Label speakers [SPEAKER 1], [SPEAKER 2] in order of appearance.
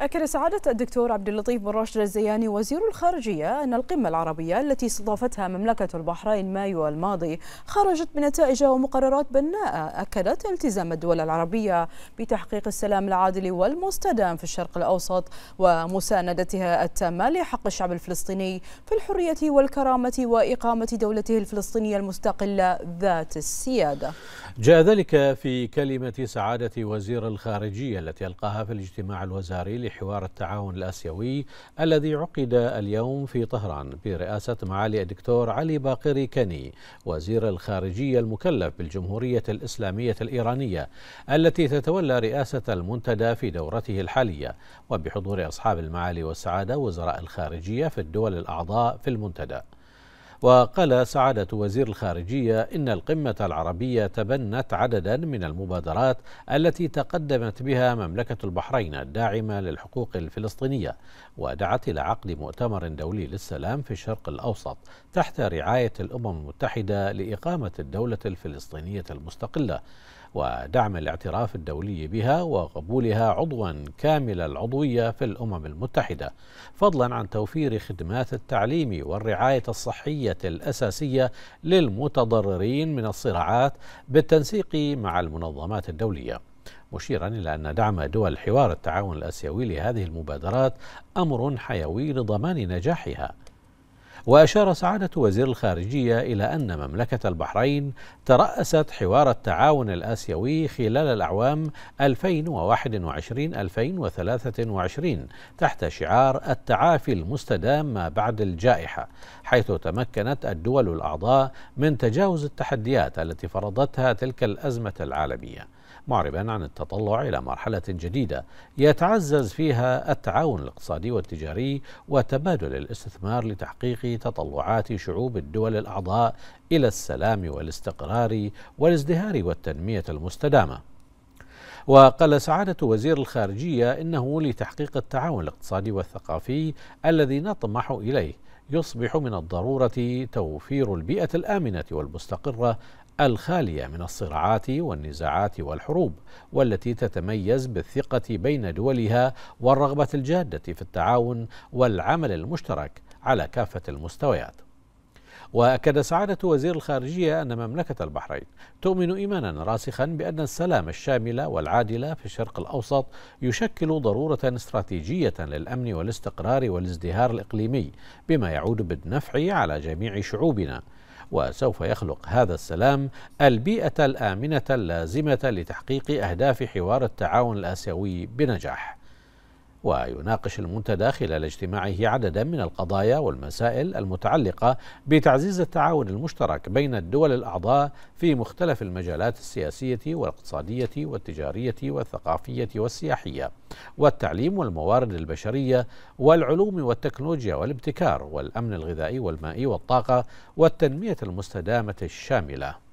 [SPEAKER 1] أكد سعادة الدكتور عبد اللطيف بن راشد الزياني وزير الخارجية أن القمة العربية التي استضافتها مملكة البحرين مايو الماضي خرجت بنتائج ومقررات بناءة أكدت التزام الدول العربية بتحقيق السلام العادل والمستدام في الشرق الأوسط ومساندتها التامة لحق الشعب الفلسطيني في الحرية والكرامة وإقامة دولته الفلسطينية المستقلة ذات السيادة
[SPEAKER 2] جاء ذلك في كلمة سعادة وزير الخارجية التي ألقاها في الاجتماع الوزاري لحوار التعاون الآسيوي الذي عقد اليوم في طهران برئاسة معالي الدكتور علي باقري كني وزير الخارجية المكلف بالجمهورية الإسلامية الإيرانية التي تتولى رئاسة المنتدى في دورته الحالية وبحضور أصحاب المعالي والسعادة وزراء الخارجية في الدول الأعضاء في المنتدى وقال سعادة وزير الخارجية إن القمة العربية تبنت عددا من المبادرات التي تقدمت بها مملكة البحرين الداعمة للحقوق الفلسطينية ودعت إلى عقد مؤتمر دولي للسلام في الشرق الأوسط تحت رعاية الأمم المتحدة لإقامة الدولة الفلسطينية المستقلة ودعم الاعتراف الدولي بها وقبولها عضوا كامل العضويه في الامم المتحده فضلا عن توفير خدمات التعليم والرعايه الصحيه الحماية الأساسية للمتضررين من الصراعات بالتنسيق مع المنظمات الدولية مشيرا إلى أن دعم دول حوار التعاون الأسيوي لهذه المبادرات أمر حيوي لضمان نجاحها وأشار سعادة وزير الخارجية إلى أن مملكة البحرين ترأست حوار التعاون الآسيوي خلال الأعوام 2021-2023 تحت شعار التعافي المستدام ما بعد الجائحة حيث تمكنت الدول الأعضاء من تجاوز التحديات التي فرضتها تلك الأزمة العالمية معربا عن التطلع إلى مرحلة جديدة يتعزز فيها التعاون الاقتصادي والتجاري وتبادل الاستثمار لتحقيق تطلعات شعوب الدول الأعضاء إلى السلام والاستقرار والازدهار والتنمية المستدامة وقال سعادة وزير الخارجية إنه لتحقيق التعاون الاقتصادي والثقافي الذي نطمح إليه يصبح من الضرورة توفير البيئة الآمنة والمستقرة الخالية من الصراعات والنزاعات والحروب والتي تتميز بالثقة بين دولها والرغبة الجادة في التعاون والعمل المشترك على كافة المستويات وأكد سعادة وزير الخارجية أن مملكة البحرين تؤمن إيمانا راسخا بأن السلام الشاملة والعادلة في الشرق الأوسط يشكل ضرورة استراتيجية للأمن والاستقرار والازدهار الإقليمي بما يعود بالنفع على جميع شعوبنا وسوف يخلق هذا السلام البيئة الآمنة اللازمة لتحقيق أهداف حوار التعاون الآسيوي بنجاح ويناقش المنتدى خلال اجتماعه عددا من القضايا والمسائل المتعلقه بتعزيز التعاون المشترك بين الدول الاعضاء في مختلف المجالات السياسيه والاقتصاديه والتجاريه والثقافيه والسياحيه والتعليم والموارد البشريه والعلوم والتكنولوجيا والابتكار والامن الغذائي والمائي والطاقه والتنميه المستدامه الشامله